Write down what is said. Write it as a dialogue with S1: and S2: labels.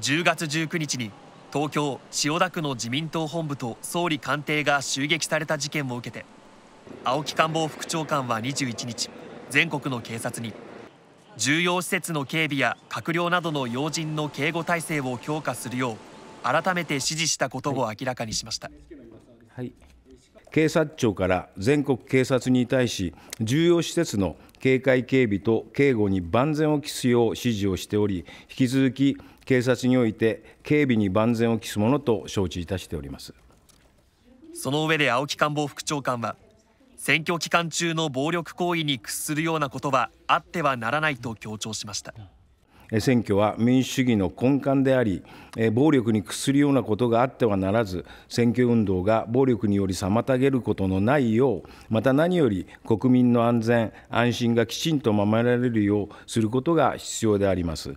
S1: 10月19日に東京千代田区の自民党本部と総理官邸が襲撃された事件を受けて青木官房副長官は21日全国の警察に重要施設の警備や閣僚などの要人の警護体制を強化するよう改めて指示したことを明らかにしました。
S2: はい警察庁から全国警察に対し、重要施設の警戒警備と警護に万全を期すよう指示をしており、引き続き警察において警備に万全を期すものと承知いたしております。
S1: その上で青木官房副長官は、選挙期間中の暴力行為に屈するようなことはあってはならないと強調しました。
S2: 選挙は民主主義の根幹であり、暴力に屈するようなことがあってはならず、選挙運動が暴力により妨げることのないよう、また何より国民の安全、安心がきちんと守られるようすることが必要であります。